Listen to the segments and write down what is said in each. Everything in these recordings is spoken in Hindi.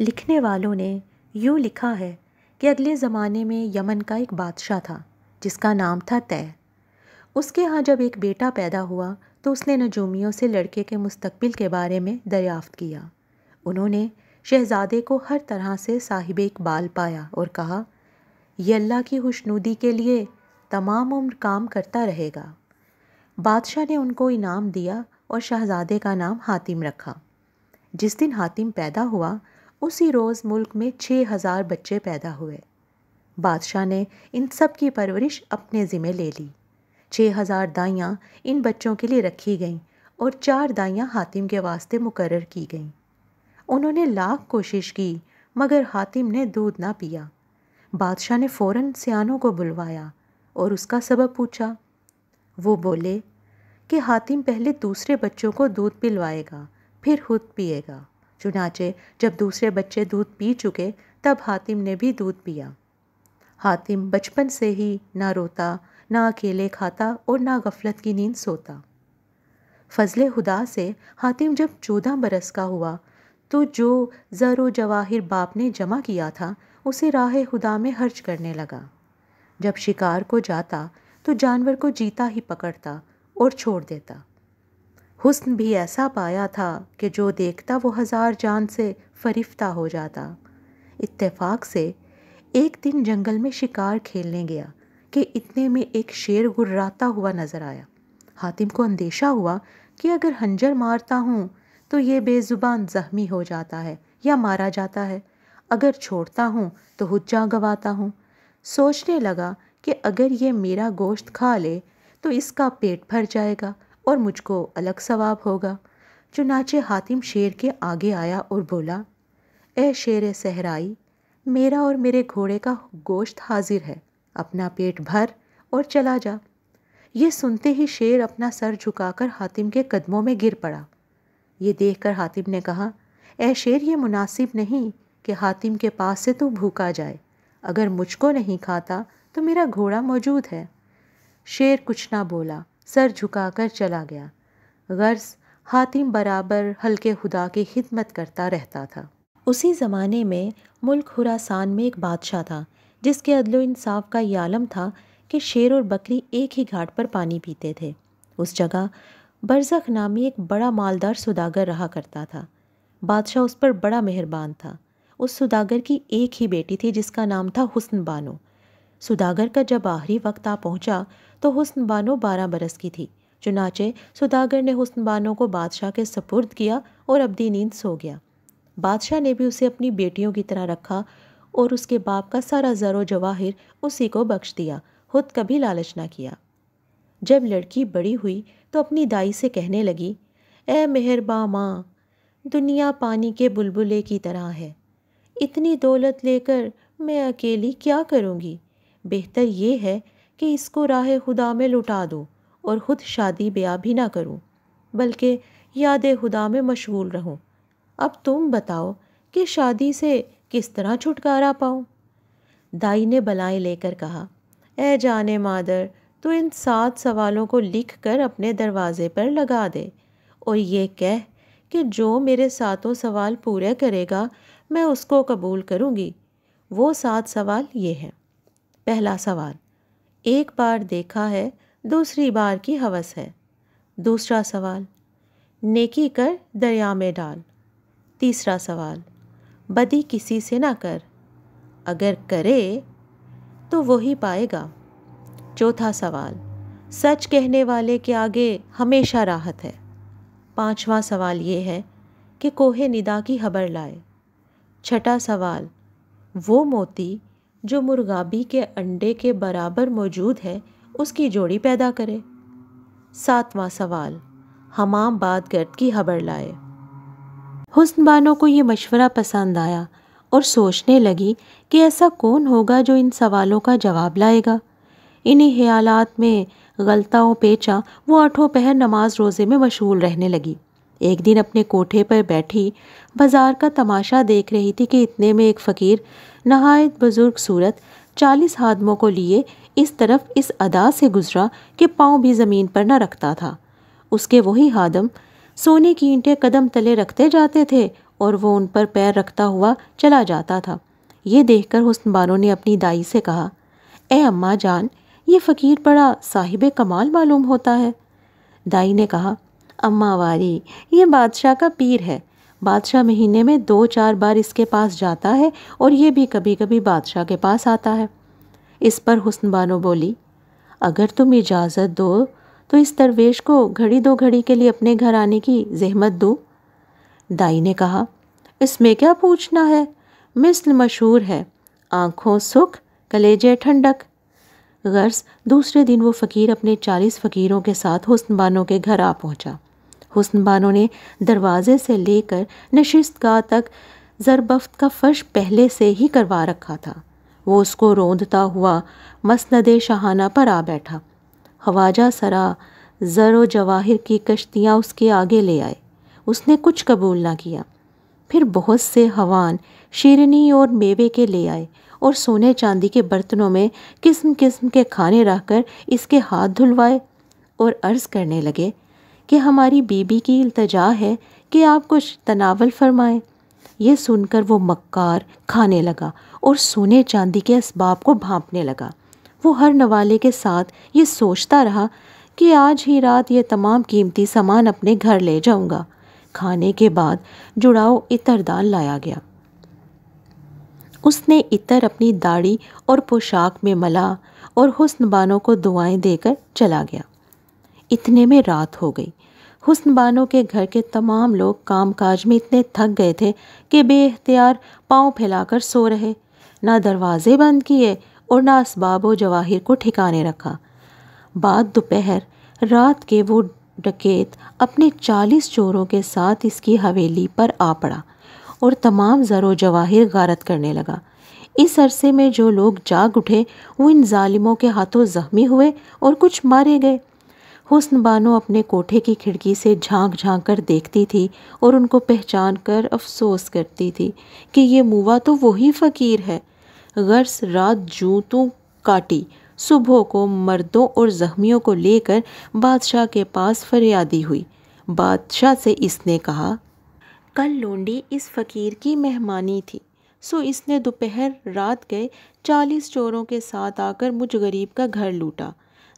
लिखने वालों ने यूँ लिखा है कि अगले ज़माने में यमन का एक बादशाह था जिसका नाम था तय उसके यहाँ जब एक बेटा पैदा हुआ तो उसने नजूमियों से लड़के के मुस्तबिल के बारे में दरियाफ्त किया उन्होंने शहज़ादे को हर तरह से साहिब एक बाल पाया और कहा यह अल्लाह की खुशनुदी के लिए तमाम उम्र काम करता रहेगा बादशाह ने उनको इनाम दिया और शहज़ादे का नाम हातिम रखा जिस दिन हातिम पैदा हुआ उसी रोज़ मुल्क में छः हज़ार बच्चे पैदा हुए बादशाह ने इन सब की परवरिश अपने ज़िम्मे ले ली छः हज़ार दाइयाँ इन बच्चों के लिए रखी गईं और चार दाइयाँ हातिम के वास्ते मुकर की गईं उन्होंने लाख कोशिश की मगर हातिम ने दूध ना पिया बादशाह ने फ़ौर सियानों को बुलवाया और उसका सबब पूछा वो बोले कि हातिम पहले दूसरे बच्चों को दूध पिलवाएगा फिर खुद पिएगा चुनाचे जब दूसरे बच्चे दूध पी चुके तब हातिम ने भी दूध पिया हातिम बचपन से ही ना रोता ना अकेले खाता और ना गफलत की नींद सोता फजल खुदा से हातिम जब चौदह बरस का हुआ तो जो ज़र जवाहिर बाप ने जमा किया था उसे राह खुदा में खर्च करने लगा जब शिकार को जाता तो जानवर को जीता ही पकड़ता और छोड़ देता हुस्न भी ऐसा पाया था कि जो देखता वो हज़ार जान से फरिफ्ता हो जाता इत्तेफाक से एक दिन जंगल में शिकार खेलने गया कि इतने में एक शेर गुर्राता हुआ नज़र आया हातिम को अंदेशा हुआ कि अगर हंजर मारता हूँ तो ये बेज़ुबान ज़ख्मी हो जाता है या मारा जाता है अगर छोड़ता हूँ तो हुज्जा गवाता हूँ सोचने लगा कि अगर ये मेरा गोश्त खा ले तो इसका पेट भर जाएगा और मुझको अलग सवाब होगा चुनाचे हातिम शेर के आगे आया और बोला ए शेर सहराई मेरा और मेरे घोड़े का गोश्त हाजिर है अपना पेट भर और चला जा ये सुनते ही शेर अपना सर झुकाकर हातिम के कदमों में गिर पड़ा ये देखकर हातिम ने कहा ए शेर ये मुनासिब नहीं कि हातिम के पास से तू भूखा जाए अगर मुझको नहीं खाता तो मेरा घोड़ा मौजूद है शेर कुछ ना बोला सर झुकाकर चला गया गर्स हातिम बराबर हल्के खुदा की खिदमत करता रहता था उसी ज़माने में मुल्क खुरासान में एक बादशाह था जिसके अदलो का ये आलम था कि शेर और बकरी एक ही घाट पर पानी पीते थे उस जगह बरजख नामी एक बड़ा मालदार सुदागर रहा करता था बादशाह उस पर बड़ा मेहरबान था उस सुदागर की एक ही बेटी थी जिसका नाम था हुसन बानो सुदागर का जब आखिरी वक्त आ पहुंचा तो हुसन बानो बारह बरस की थी चुनाचे सुदागर ने हुसन बानो को बादशाह के सपुर्द किया और अबदी नींद सो गया बादशाह ने भी उसे अपनी बेटियों की तरह रखा और उसके बाप का सारा जरो जवाहिर उसी को बख्श दिया खुद कभी लालच ना किया जब लड़की बड़ी हुई तो अपनी दाई से कहने लगी ए मेहरबा माँ दुनिया पानी के बुलबुले की तरह है इतनी दौलत लेकर मैं अकेली क्या करूँगी बेहतर ये है कि इसको राह खुदा में लुटा दो और ख़ुद शादी ब्याह भी ना करूँ बल्कि याद खुदा में मशगूल रहूँ अब तुम बताओ कि शादी से किस तरह छुटकारा पाऊँ दाई ने बलाएँ लेकर कहा ए जाने मादर तो इन सात सवालों को लिख कर अपने दरवाजे पर लगा दे और ये कह कि जो मेरे सातों सवाल पूरे करेगा मैं उसको कबूल करूँगी वो सात सवाल ये हैं पहला सवाल एक बार देखा है दूसरी बार की हवस है दूसरा सवाल नेकी कर दरिया में डाल तीसरा सवाल बदी किसी से ना कर अगर करे तो वही पाएगा चौथा सवाल सच कहने वाले के आगे हमेशा राहत है पांचवा सवाल ये है कि कोहे निदा की खबर लाए छठा सवाल वो मोती जो मुर्गाबी के अंडे के बराबर मौजूद है उसकी जोड़ी पैदा करे सातवां सवाल हमाम बाद गर्द की खबर लाए हुस्न बानो को ये मशवरा पसंद आया और सोचने लगी कि ऐसा कौन होगा जो इन सवालों का जवाब लाएगा इन्हीं ख्यालात में गलताओं पेचा वो आठों पहर नमाज रोज़े में मशहूल रहने लगी एक दिन अपने कोठे पर बैठी बाजार का तमाशा देख रही थी कि इतने में एक फ़कीर नहायत बुज़ुर्ग सूरत चालीस हादमों को लिए इस तरफ इस अदा से गुजरा कि पाँव भी ज़मीन पर न रखता था उसके वही हादम सोने की ईंटें कदम तले रखते जाते थे और वो उन पर पैर रखता हुआ चला जाता था ये देखकर कर हुसनबानों ने अपनी दाई से कहा ए अम्मा जान ये फ़कीर बड़ा साहिब कमाल मालूम होता है दाई ने कहा अम्मावारी ये बादशाह का पीर है बादशाह महीने में दो चार बार इसके पास जाता है और ये भी कभी कभी बादशाह के पास आता है इस पर हुसन बानो बोली अगर तुम इजाज़त दो तो इस दरवेश को घड़ी दो घड़ी के लिए अपने घर आने की जहमत दूँ दाई ने कहा इसमें क्या पूछना है मिसल मशहूर है आँखों सुख कलेजे ठंडक गर्ज दूसरे दिन वो फ़कीर अपने चालीस फ़कीरों के साथ बानों के घर आ पहुँचा हुसन बानो ने दरवाज़े से लेकर नशिस्त गाह तक जरबफ्त का फर्श पहले से ही करवा रखा था वो उसको रोंदता हुआ मसंद शहाना पर आ बैठा खवाजा सरा ज़र जवाहिर की कश्तियाँ उसके आगे ले आए उसने कुछ कबूल ना किया फिर बहुत से हवान शीरनी और मेवे के ले आए और सोने चांदी के बर्तनों में किस्म किस्म के खाने रख कर इसके हाथ धुलवाए और अर्ज़ करने लगे कि हमारी बीबी की इल्तजा है कि आप कुछ तनावल फरमाएं यह सुनकर वो मक्कार खाने लगा और सोने चांदी के इसबाब को भांपने लगा वो हर नवाले के साथ ये सोचता रहा कि आज ही रात ये तमाम कीमती सामान अपने घर ले जाऊंगा खाने के बाद जुड़ाव इतरदान लाया गया उसने इतर अपनी दाढ़ी और पोशाक में मला और हुस्न बानों को दुआएं देकर चला गया इतने में रात हो गई हुस्न बानो के घर के तमाम लोग कामकाज में इतने थक गए थे कि बेअ्तियार पाँव फैलाकर सो रहे ना दरवाजे बंद किए और ना इसबाब जवाहिर को ठिकाने रखा बाद दोपहर रात के वो डकेत अपने चालीस चोरों के साथ इसकी हवेली पर आ पड़ा और तमाम जरो जवाहिर गारत करने लगा इस अरसे में जो लोग जाग उठे वो इन ालिमों के हाथों ज़ख्मी हुए और कुछ मारे गए हुस्न बानो अपने कोठे की खिड़की से झांक झांक कर देखती थी और उनको पहचान कर अफसोस करती थी कि ये मुआ तो वही फ़कीर है गर्स रात जूतों काटी सुबह को मर्दों और ज़ख्मियों को लेकर बादशाह के पास फरियादी हुई बादशाह से इसने कहा कल लोंडी इस फ़कीर की मेहमानी थी सो इसने दोपहर रात गए चालीस चोरों के साथ आकर मुझ गरीब का घर लूटा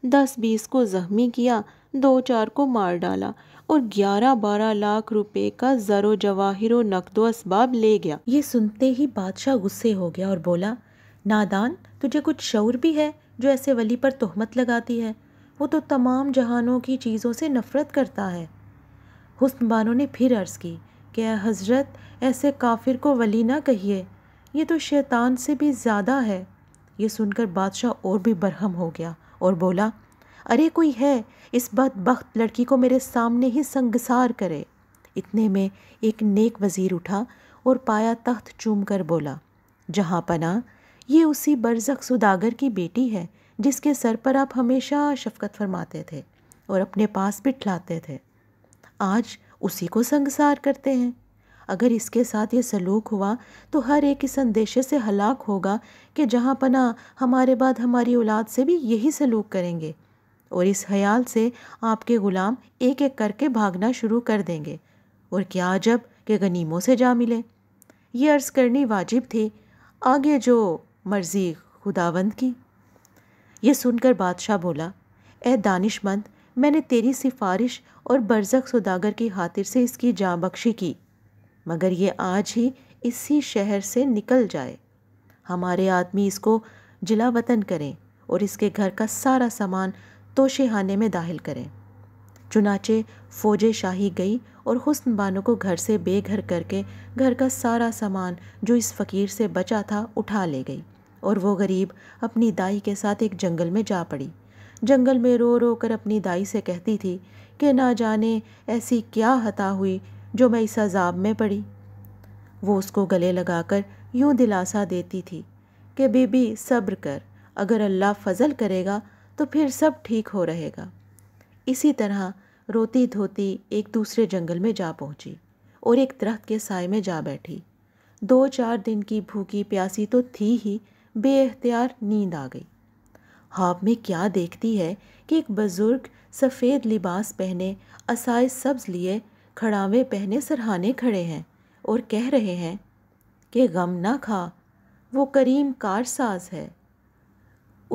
दस बीस को ज़ख्मी किया दो चार को मार डाला और ग्यारह बारह लाख रुपए का जरो जवाहिर नकदो इसबाब ले गया ये सुनते ही बादशाह गुस्से हो गया और बोला नादान तुझे कुछ शौर भी है जो ऐसे वली पर तहमत लगाती है वो तो तमाम जहानों की चीज़ों से नफ़रत करता है हुस्न बानों ने फिर अर्ज़ की कि हज़रत ऐसे काफिर को वली ना कहिए ये तो शैतान से भी ज़्यादा है ये सुनकर बादशाह और भी बरहम हो गया और बोला अरे कोई है इस बदबخت लड़की को मेरे सामने ही संगसार करे इतने में एक नेक वज़ीर उठा और पाया तख्त चूम कर बोला जहाँ पना ये उसी बरजक सुदागर की बेटी है जिसके सर पर आप हमेशा शफकत फरमाते थे और अपने पास बिठलाते थे आज उसी को संगसार करते हैं अगर इसके साथ ये सलूक हुआ तो हर एक इस अंदेशे से हलाक होगा कि जहाँ पना हमारे बाद हमारी औलाद से भी यही सलूक करेंगे और इस ख्याल से आपके ग़ुलाम एक एक करके भागना शुरू कर देंगे और क्या जब कि गनीमों से जा मिले ये अर्ज़ करनी वाजिब थी आगे जो मर्ज़ी खुदावंद की यह सुनकर बादशाह बोला ए दानिशमंद मैंने तेरी सिफारिश और बरज़क सौदागर की खातिर से इसकी जाँ बख्शी की मगर ये आज ही इसी शहर से निकल जाए हमारे आदमी इसको जिला वतन करें और इसके घर का सारा सामान तोशेखाने में दाखिल करें चुनाचे फौज शाही गई और हुस्न बानो को घर से बेघर करके घर का सारा सामान जो इस फ़कीर से बचा था उठा ले गई और वो गरीब अपनी दाई के साथ एक जंगल में जा पड़ी जंगल में रो रो कर अपनी दाई से कहती थी कि ना जाने ऐसी क्या हता हुई जो मैं इस अजाब में पड़ी वो उसको गले लगाकर यूं दिलासा देती थी कि बेबी सब्र कर अगर अल्लाह फजल करेगा तो फिर सब ठीक हो रहेगा इसी तरह रोती धोती एक दूसरे जंगल में जा पहुंची और एक दरख्त के साय में जा बैठी दो चार दिन की भूखी प्यासी तो थी ही बेअख्तियार नींद आ गई ख्वाब में क्या देखती है कि एक बुज़ुर्ग सफ़ेद लिबास पहने असाय सब्ज़ लिए खड़ावे पहने सरहाने खड़े हैं और कह रहे हैं कि गम ना खा वो करीम कारसाज है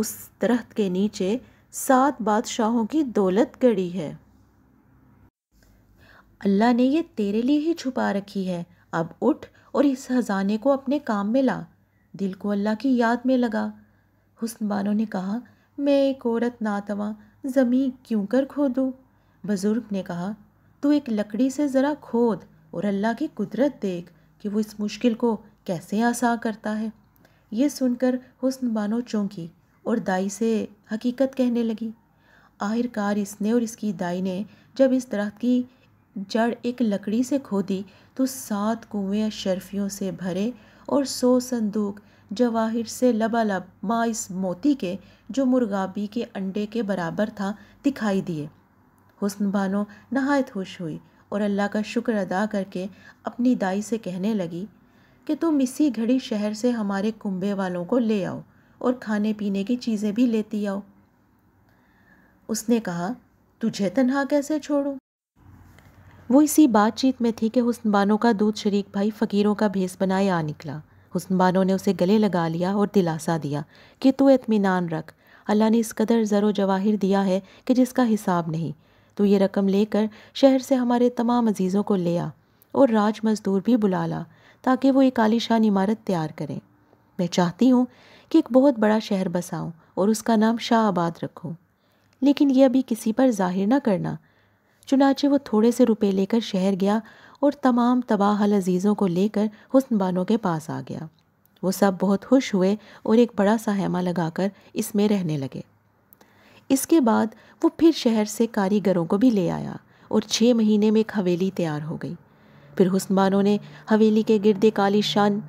उस दरख्त के नीचे सात बादशाहों की दौलत गड़ी है अल्लाह ने ये तेरे लिए ही छुपा रखी है अब उठ और इस हजाने को अपने काम में ला दिल को अल्लाह की याद में लगा हुस्न बानो ने कहा मैं एक औरत नातवा जमीन क्यों कर खो दूँ बुज़ुर्ग ने कहा तो एक लकड़ी से ज़रा खोद और अल्लाह की कुदरत देख कि वो इस मुश्किल को कैसे आसान करता है ये सुनकर हुस्न बानो चौंकी और दाई से हकीकत कहने लगी आखिरकार इसने और इसकी दाई ने जब इस तरह की जड़ एक लकड़ी से खोदी तो सात कुएँ शर्फ़ियों से भरे और सौ संदूक जवाहिर से लबालब माँ इस मोती के जो मुर्गाबी के अंडे के बराबर था दिखाई दिए हुस्न बानो नहायत खुश हुई और अल्लाह का शुक्र अदा करके अपनी दाई से कहने लगी कि तुम इसी घड़ी शहर से हमारे कुंबे वालों को ले आओ और खाने पीने की चीज़ें भी लेती आओ उसने कहा तुझे तनहा कैसे छोड़ूं वो इसी बातचीत में थी कि हुस्न बानो का दूध शरीक भाई फ़कीरों का भेस बनाए आ निकला हुस्न बानो ने उसे गले लगा लिया और दिलासा दिया कि तू इतमान रख अल्लाह ने इस कदर ज़र जवाहिर दिया है कि जिसका हिसाब नहीं तो ये रकम लेकर शहर से हमारे तमाम अजीज़ों को ले आ और राज मज़दूर भी बुला ला ताकि वो एक आलिशान इमारत तैयार करें मैं चाहती हूँ कि एक बहुत बड़ा शहर बसाऊँ और उसका नाम आबाद रखूँ लेकिन यह अभी किसी पर जाहिर ना करना चुनाचे वो थोड़े से रुपए लेकर शहर गया और तमाम तबाह अजीज़ों को लेकर हुसन बानों के पास आ गया वो सब बहुत खुश हुए और एक बड़ा सा हैमा लगाकर इसमें रहने लगे इसके बाद वो फिर शहर से कारीगरों को भी ले आया और छः महीने में एक हवेली तैयार हो गई फिर हुस्नबानों ने हवेली के गिरदे काली शान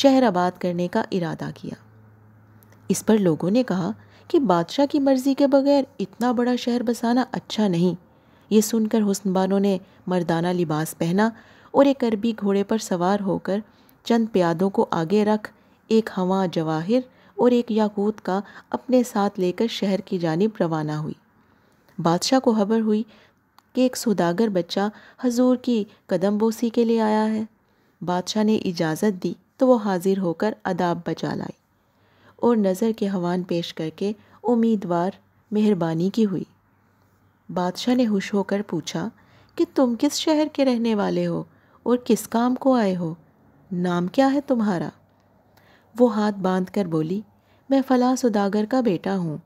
शहर आबाद करने का इरादा किया इस पर लोगों ने कहा कि बादशाह की मर्ज़ी के बगैर इतना बड़ा शहर बसाना अच्छा नहीं ये सुनकर हुस्नबानों ने मर्दाना लिबास पहना और एक अरबी घोड़े पर सवार होकर चंद प्यादों को आगे रख एक हवा जवाहिर और एक याकूत का अपने साथ लेकर शहर की जानब रवाना हुई बादशाह को खबर हुई कि एक सौदागर बच्चा हजूर की कदम बोसी के लिए आया है बादशाह ने इजाज़त दी तो वो हाजिर होकर अदाब बजा लाई और नज़र के हवान पेश करके उम्मीदवार मेहरबानी की हुई बादशाह ने हुश होकर पूछा कि तुम किस शहर के रहने वाले हो और किस काम को आए हो नाम क्या है तुम्हारा वो हाथ बांध कर बोली मैं फला सुदागर का बेटा हूँ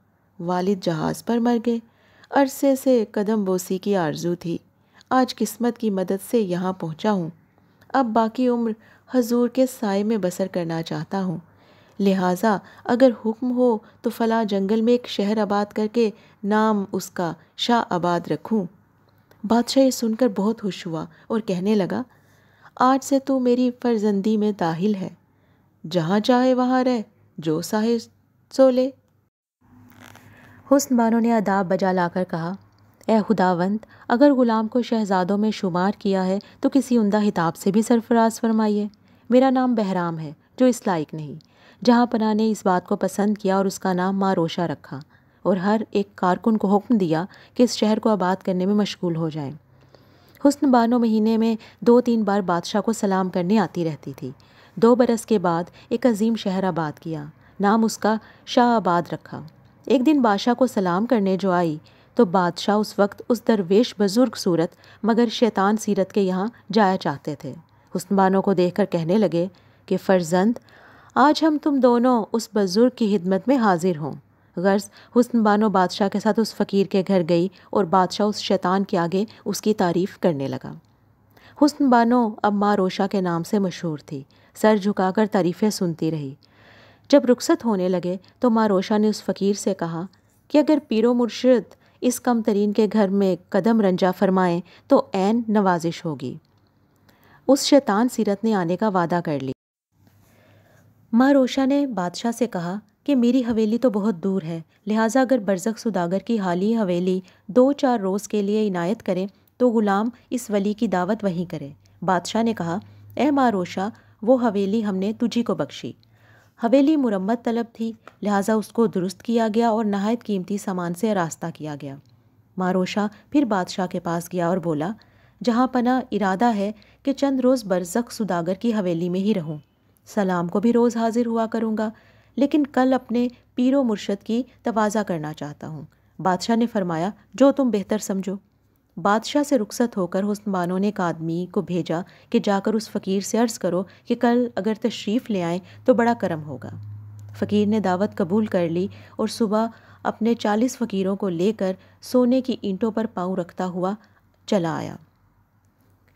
वालिद जहाज़ पर मर गए अरसे से कदम बोसी की आरजू थी आज किस्मत की मदद से यहाँ पहुँचा हूँ अब बाकी उम्र हजूर के साय में बसर करना चाहता हूँ लिहाजा अगर हुक्म हो तो फला जंगल में एक शहर आबाद करके नाम उसका शाह आबाद रखूँ बादशाह ये सुनकर बहुत खुश हुआ और कहने लगा आज से तू मेरी फर्जंदी में दाहिल है जहाँ चाहे वहाँ रह जो चाहे सो ले हुस्न बानो ने अदाब बजा लाकर कहा ए खुदावंत अगर ग़ुलाम को शहजादों में शुमार किया है तो किसी उमदा हिताब से भी सरफराज फरमाइए मेरा नाम बहराम है जो इस लायक नहीं जहाँ पना ने इस बात को पसंद किया और उसका नाम मारोशा रखा और हर एक कारकुन को हुक्म दिया कि इस शहर को आबाद करने में मशगूल हो जाए हुस्न बानो महीने में दो तीन बार बादशाह को सलाम करने आती रहती थी दो बरस के बाद एक अजीम शहर आबाद किया नाम उसका शाह आबाद रखा एक दिन बादशाह को सलाम करने जो आई तो बादशाह उस वक्त उस दरवेश बुज़ुर्ग सूरत मगर शैतान सीरत के यहाँ जाया चाहते थे हुस्न को देख कर कहने लगे कि फ़र्जंद आज हम तुम दोनों उस बुज़ुर्ग की हिदमत में हाजिर हों गर्ज हुस्न बानो बादशाह के साथ उस फ़कीर के घर गई और बादशाह उस शैतान के आगे उसकी तारीफ़ करने लगा हुस्न बानो अब माँ रोशा के नाम से मशहूर थी सर झुकाकर तारीफ़ें सुनती रही जब रुखसत होने लगे तो माँ रोशा ने उस फ़कीर से कहा कि अगर पीरो मुर्शद इस कम तरीन के घर में कदम रंजा फरमाएं तो ऐन नवाजिश होगी उस शैतान सीरत ने आने का वादा कर लिया माँ रोशा ने बादशाह से कहा कि मेरी हवेली तो बहुत दूर है लिहाजा अगर बरजक सुदागर की हाली हवेली दो चार रोज़ के लिए इनायत करें तो ग़ुलाम इस वली की दावत वहीं करे बादशाह ने कहा ए माँ रोशा वो हवेली हमने तुझी को बख्शी हवेली मुरम्मत तलब थी लिहाजा उसको दुरुस्त किया गया और नहायत कीमती सामान से रास्ता किया गया मारोशा फिर बादशाह के पास गया और बोला जहाँ पना इरादा है कि चंद रोज़ बरसक सुदागर की हवेली में ही रहूँ सलाम को भी रोज़ हाजिर हुआ करूँगा लेकिन कल अपने पीरो मुर्शद की तवाज़ा करना चाहता हूँ बादशाह ने फरमाया जो तुम बेहतर समझो बादशाह से रुखसत होकर हुस्न ने एक आदमी को भेजा कि जाकर उस फ़कीर से अर्ज़ करो कि कल अगर तशरीफ़ ले आएँ तो बड़ा करम होगा फ़कीर ने दावत कबूल कर ली और सुबह अपने चालीस फ़कीरों को लेकर सोने की ईंटों पर पाँव रखता हुआ चला आया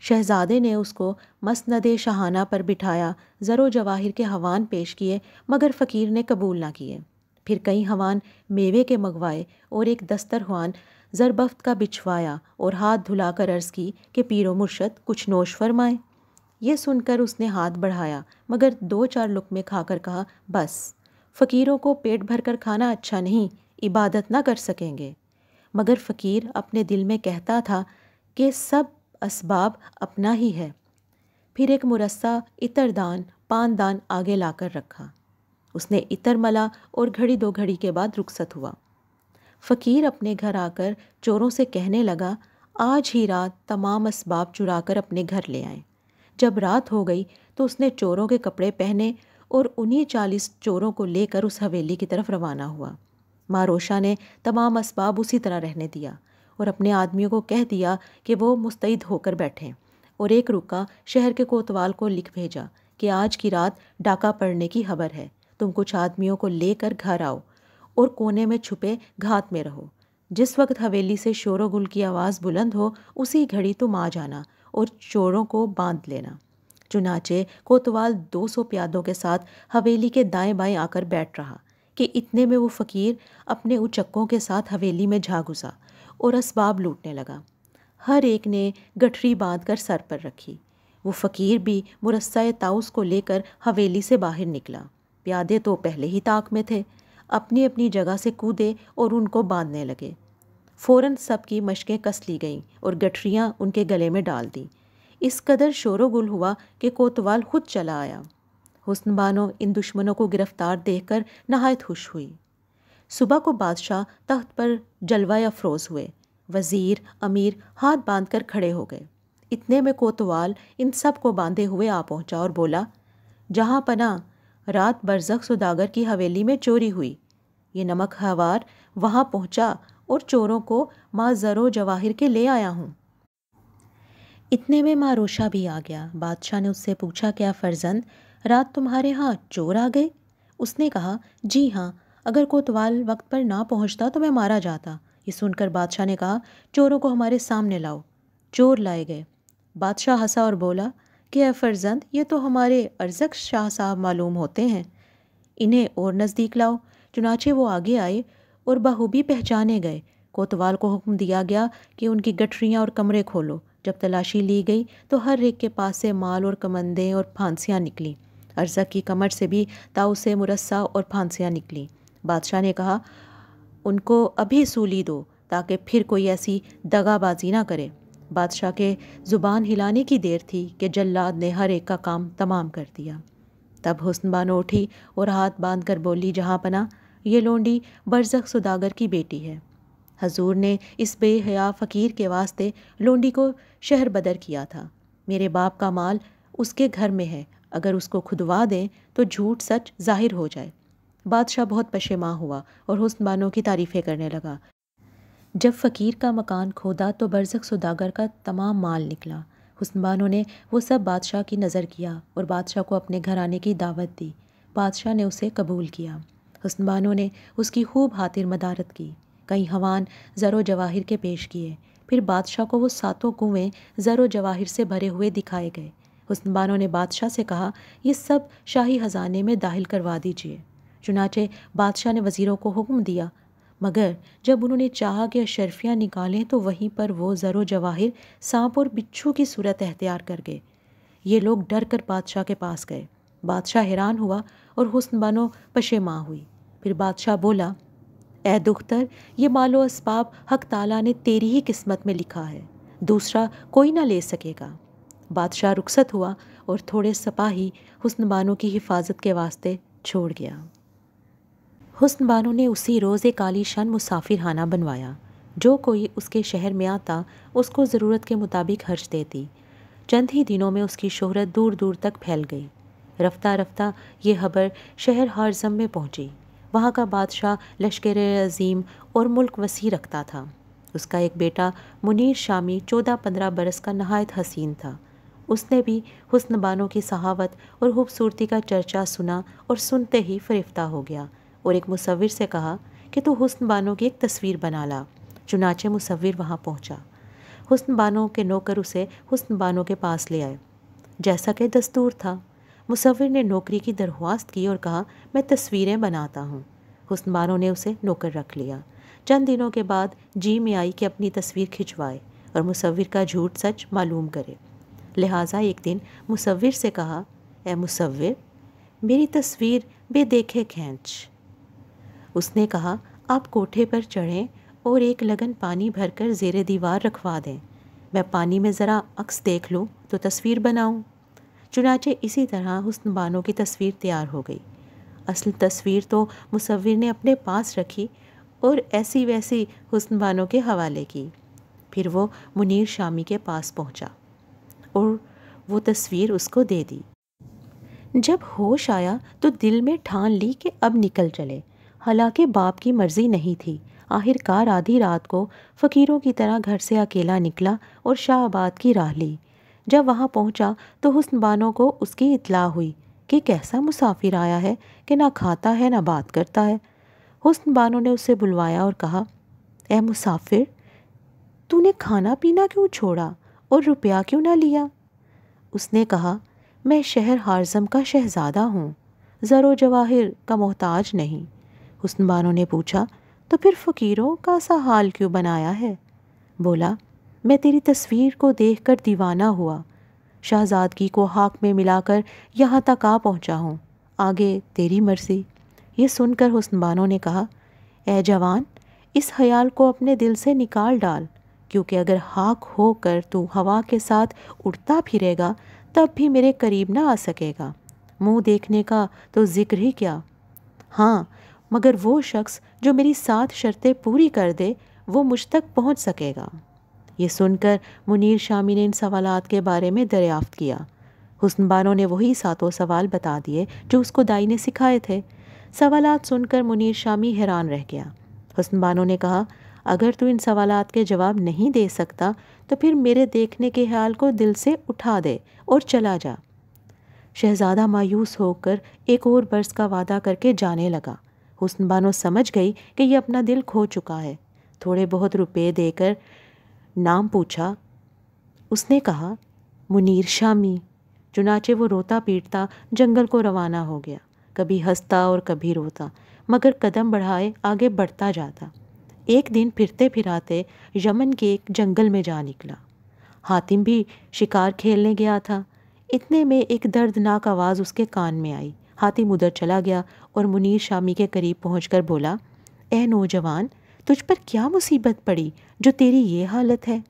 शहजादे ने उसको मसंद शहाना पर बिठाया ज़रो जवाहिर के हवान पेश किए मगर फ़कीर ने कबूल ना किए फिर कई हवान मेवे के मंगवाए और एक दस्तर ज़रबफ्त का बिछवाया और हाथ धुलाकर अर्ज़ की कि पीरो मुर्शद कुछ नोश फरमाएं यह सुनकर उसने हाथ बढ़ाया मगर दो चार लुक में खाकर कहा बस फ़कीरों को पेट भरकर खाना अच्छा नहीं इबादत ना कर सकेंगे मगर फ़कीर अपने दिल में कहता था कि सब इसबाब अपना ही है फिर एक मुरस्सा इतरदान पानदान आगे लाकर रखा उसने इतर मला और घड़ी दो घड़ी के बाद रुखसत हुआ फ़कीर अपने घर आकर चोरों से कहने लगा आज ही रात तमाम इसबाब चुरा कर अपने घर ले आए जब रात हो गई तो उसने चोरों के कपड़े पहने और उन्हीं चालीस चोरों को लेकर उस हवेली की तरफ रवाना हुआ मारोशा ने तमाम इसबाब उसी तरह रहने दिया और अपने आदमियों को कह दिया कि वो मुस्तैद होकर बैठें और एक रुका शहर के कोतवाल को लिख भेजा कि आज की रात डाका पड़ने की खबर है तुम कुछ आदमियों को लेकर घर आओ और कोने में छुपे घात में रहो जिस वक्त हवेली से शोरोगुल की आवाज़ बुलंद हो उसी घड़ी तुम आ जाना और चोरों को बांध लेना चुनाचे कोतवाल दो सौ प्यादों के साथ हवेली के दाएं बाएं आकर बैठ रहा कि इतने में वो फ़कीर अपने उचक्कों के साथ हवेली में झा घुसा और इसबाब लूटने लगा हर एक ने गठरी बांध कर सर पर रखी वो फ़कीर भी मुरस्सा ताउस को लेकर हवेली से बाहर निकला प्यादे तो पहले ही ताक में थे अपनी अपनी जगह से कूदे और उनको बांधने लगे फ़ौर सब की मशकें कस ली गईं और गठरियाँ उनके गले में डाल दी इस कदर शोरोगुल हुआ कि कोतवाल खुद चला आया हुसनबानों बानो इन दुश्मनों को गिरफ्तार देखकर नहायत खुश हुई सुबह को बादशाह तख्त पर जलवा अफरोज़ हुए वज़ीर अमीर हाथ बांध कर खड़े हो गए इतने में कोतवाल इन सब को बांधे हुए आ पहुंचा और बोला जहाँ पना रात बरजक सुदागर की हवेली में चोरी हुई ये नमक हवार वहाँ पहुँचा और चोरों को माँ ज़रो जवाहिर के ले आया हूँ इतने में माँ रोशा भी आ गया बादशाह ने उससे पूछा क्या फ़र्जंद रात तुम्हारे यहाँ चोर आ गए उसने कहा जी हाँ अगर कोतवाल वक्त पर ना पहुँचता तो मैं मारा जाता ये सुनकर बादशाह ने कहा चोरों को हमारे सामने लाओ चोर लाए गए बादशाह हंसा और बोला कि ए फर्जंद ये तो हमारे अर्जक शाह साहब मालूम होते हैं इन्हें और नज़दीक लाओ चुनाचे वो आगे आए और बहूबी पहचाने गए कोतवाल को हुक्म दिया गया कि उनकी गठरियाँ और कमरे खोलो जब तलाशी ली गई तो हर एक के पास से माल और कमंदें और फांसियाँ निकली अरजक की कमर से भी ताऊ से मुरस्सा और फांसियाँ निकली बादशाह ने कहा उनको अभी सूली दो ताकि फिर कोई ऐसी दगाबाजी ना करे बादशाह के ज़ुबान हिलाने की देर थी कि जल्लाद ने हर एक का काम तमाम कर दिया तब हुसन बानो उठी और हाथ बांध कर बोली जहाँ पना ये लोंडी बरजक सुदागर की बेटी है हजूर ने इस बेहया फ़कीर के वास्ते लोंडी को शहर बदर किया था मेरे बाप का माल उसके घर में है अगर उसको खुदवा दें तो झूठ सच जाहिर हो जाए बादशाह बहुत पशेमा हुआ और हुसन बानो की तारीफ़ें करने लगा जब फ़कीर का मकान खोदा तो बरसक सौदागर का तमाम माल निकला हुस्नबानो ने वो सब बादशाह की नज़र किया और बादशाह को अपने घर आने की दावत दी बादशाह ने उसे कबूल किया हुस्नबानो ने उसकी खूब हातिर मदारत की कई हवान ज़र जवाहिर के पेश किए फिर बादशाह को वो सातों कुएँ ज़र जवाहिर से भरे हुए दिखाए गए हुस्नबानो ने बादशाह से कहा यह सब शाही ख़जाने में दाखिल करवा दीजिए चुनाचे बादशाह ने वज़ीरों को हुक्म दिया मगर जब उन्होंने चाहा कि अशरफियाँ निकालें तो वहीं पर वो ज़र जवाहिर सांप और बिच्छू की सूरत अख्तियार कर गए ये लोग डर कर बादशाह के पास गए बादशाह हैरान हुआ और हुसन बानो पशेमा हुई फिर बादशाह बोला ए दुख्तर ये मालो इसबाब हक ताला ने तेरी ही किस्मत में लिखा है दूसरा कोई ना ले सकेगा बादशाह रुखसत हुआ और थोड़े सपाही हुसन बानो की हिफाजत के वास्ते छोड़ गया हुस्न बानों ने उसी रोज़ एक आलीशान खाना बनवाया जो कोई उसके शहर में आता उसको ज़रूरत के मुताबिक हर्ज देती चंद ही दिनों में उसकी शोहरत दूर दूर तक फैल गई रफ्ता रफ्ता ये खबर शहर हारजम में पहुंची वहाँ का बादशाह लश्कर अजीम और मुल्क वसी रखता था उसका एक बेटा मुनीर शामी चौदह पंद्रह बरस का नहायत हसीन था उसने भी हुस्न बानों की सहावत और खूबसूरती का चर्चा सुना और सुनते ही फरिफ्ता हो गया और एक मुसविर से कहा कि तू हुस्न बानो की एक तस्वीर बना ला चुनाचे मुसविर वहाँ पहुँचा हुस्न बानो के नौकर उसे हुस्न बानो के पास ले आए जैसा कि दस्तूर था मुसविर ने नौकरी की दरख्वास्त की और कहा मैं तस्वीरें बनाता हूँ हुस्न बानो ने उसे नौकर रख लिया चंद दिनों के बाद जी में आई कि अपनी तस्वीर खिंचवाए और मुसविर का झूठ सच मालूम करे लिहाजा एक दिन मुसविर से कहा ए मुसविर मेरी तस्वीर बेदेखे खींच उसने कहा आप कोठे पर चढ़ें और एक लगन पानी भरकर जेर दीवार रखवा दें मैं पानी में ज़रा अक्स देख लूँ तो तस्वीर बनाऊँ चुनाचे इसी तरह हुस्न बानो की तस्वीर तैयार हो गई असल तस्वीर तो मुसविर ने अपने पास रखी और ऐसी वैसी हुस्न बानो के हवाले की फिर वो मुनीर शामी के पास पहुंचा और वो तस्वीर उसको दे दी जब होश आया तो दिल में ठान ली कि अब निकल चले हालांकि बाप की मर्ज़ी नहीं थी आखिरकार आधी रात को फ़कीरों की तरह घर से अकेला निकला और शाहबाद की राह ली जब वहाँ पहुँचा तो हुसन बानो को उसकी इतला हुई कि कैसा मुसाफिर आया है कि ना खाता है ना बात करता है हुसन बानो ने उसे बुलवाया और कहा ए मुसाफिर तूने खाना पीना क्यों छोड़ा और रुपया क्यों ना लिया उसने कहा मैं शहर हारजम का शहज़ादा हूँ ज़रो जवाहिर का मोहताज नहीं हुसन बानो ने पूछा तो फिर फ़कीरों का सा हाल क्यों बनाया है बोला मैं तेरी तस्वीर को देखकर दीवाना हुआ शहजादगी को हाक में मिलाकर यहाँ तक आ पहुँचा हूँ आगे तेरी मर्जी ये सुनकर हुसन बानो ने कहा ए जवान इस ख्याल को अपने दिल से निकाल डाल क्योंकि अगर हाक होकर तू हवा के साथ उड़ता फिरेगा तब भी मेरे करीब ना आ सकेगा मुंह देखने का तो जिक्र ही क्या हाँ मगर वो शख्स जो मेरी सात शर्तें पूरी कर दे वो मुझ तक पहुँच सकेगा ये सुनकर मुनीर शामी ने इन सवाल के बारे में दरियाफ़्त किया हुसन बानो ने वही सातों सवाल बता दिए जो उसको दाई ने सिखाए थे सवाल सुनकर मुनीर शामी हैरान रह गया हुसन बानो ने कहा अगर तू इन सवाल के जवाब नहीं दे सकता तो फिर मेरे देखने के ख्याल को दिल से उठा दे और चला जा शहज़ादा मायूस होकर एक और बर्स का वादा करके जाने लगा हुसन बानो समझ गई कि यह अपना दिल खो चुका है थोड़े बहुत रुपए देकर नाम पूछा उसने कहा मुनीर शामी चुनाचे वो रोता पीटता जंगल को रवाना हो गया कभी हंसता और कभी रोता मगर कदम बढ़ाए आगे बढ़ता जाता एक दिन फिरते फिराते यमन के एक जंगल में जा निकला हातिम भी शिकार खेलने गया था इतने में एक दर्दनाक आवाज़ उसके कान में आई हातिम उधर चला गया और मुनीर शामी के करीब पहुँच कर बोला ए नौजवान तुझ पर क्या मुसीबत पड़ी जो तेरी ये हालत है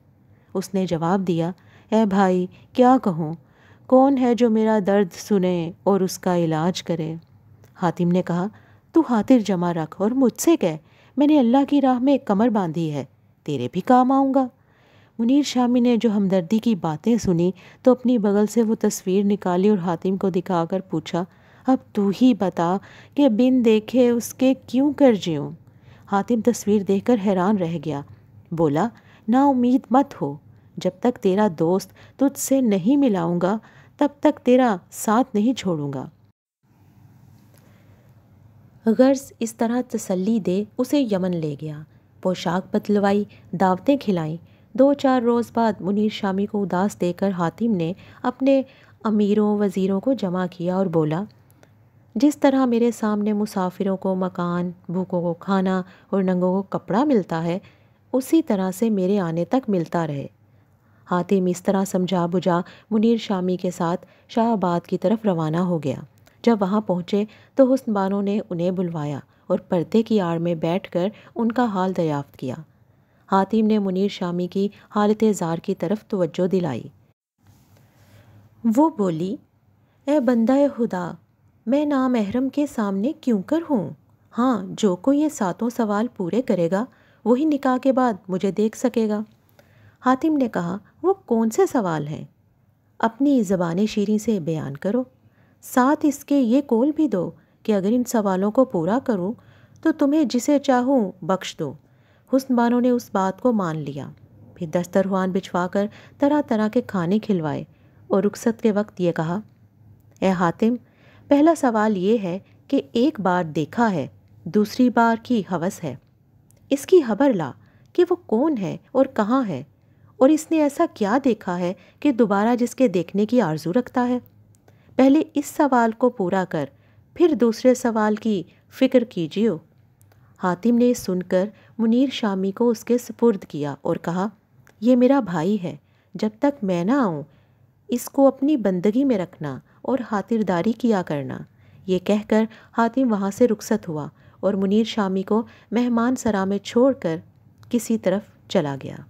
उसने जवाब दिया ए भाई क्या कहूँ कौन है जो मेरा दर्द सुने और उसका इलाज करे हातिम ने कहा तू हातिर जमा रख और मुझसे कह मैंने अल्लाह की राह में एक कमर बांधी है तेरे भी काम आऊँगा मुनीर शामी ने जो हमदर्दी की बातें सुनी तो अपनी बगल से वो तस्वीर निकाली और हातिम को दिखाकर पूछा अब तू ही बता कि बिन देखे उसके क्यों कर जीऊँ हातिम तस्वीर देखकर हैरान रह गया बोला ना उम्मीद मत हो जब तक तेरा दोस्त तुझसे नहीं मिलाऊंगा तब तक तेरा साथ नहीं छोड़ूंगा गर्ज इस तरह तसल्ली दे उसे यमन ले गया पोशाक बदलवाई दावतें खिलाई दो चार रोज़ बाद मुनीर शामी को उदास देकर हातिम ने अपने अमीरों वज़ीरों को जमा किया और बोला जिस तरह मेरे सामने मुसाफिरों को मकान भूखों को खाना और नंगों को कपड़ा मिलता है उसी तरह से मेरे आने तक मिलता रहे हातिम इस तरह समझा बुझा मुनीर शामी के साथ शाहबाद की तरफ रवाना हो गया जब वहाँ पहुँचे तो हुस्न ने उन्हें बुलवाया और पर्दे की आड़ में बैठ कर उनका हाल दरियाफ्त किया हातिम ने मुनीर शामी की हालत ज़ार की तरफ तोज्जो दिलाई वो बोली ए बंदा खुदा मैं नामहरम के सामने क्यों कर हूँ हाँ जो कोई ये सातों सवाल पूरे करेगा वही निकाह के बाद मुझे देख सकेगा हातिम ने कहा वो कौन से सवाल हैं अपनी ज़बान शीरी से बयान करो साथ इसके ये कोल भी दो कि अगर इन सवालों को पूरा करूँ तो तुम्हें जिसे चाहूँ बख्श दो हुस्न ने उस बात को मान लिया फिर दस्तरखान बिछवा कर तरह तरह के खाने खिलवाए और रुखसत के वक्त ये कहा ए हातिम पहला सवाल ये है कि एक बार देखा है दूसरी बार की हवस है इसकी खबर ला कि वो कौन है और कहाँ है और इसने ऐसा क्या देखा है कि दोबारा जिसके देखने की आरजू रखता है पहले इस सवाल को पूरा कर फिर दूसरे सवाल की फ़िक्र कीजिए हातिम ने सुनकर मुनीर शामी को उसके सुपुर्द किया और कहा यह मेरा भाई है जब तक मैं ना आऊँ इसको अपनी बंदगी में रखना और हातिरदारी किया करना ये कहकर हातिम वहाँ से रुखसत हुआ और मुनीर शामी को मेहमान सरा में छोड़ कर किसी तरफ चला गया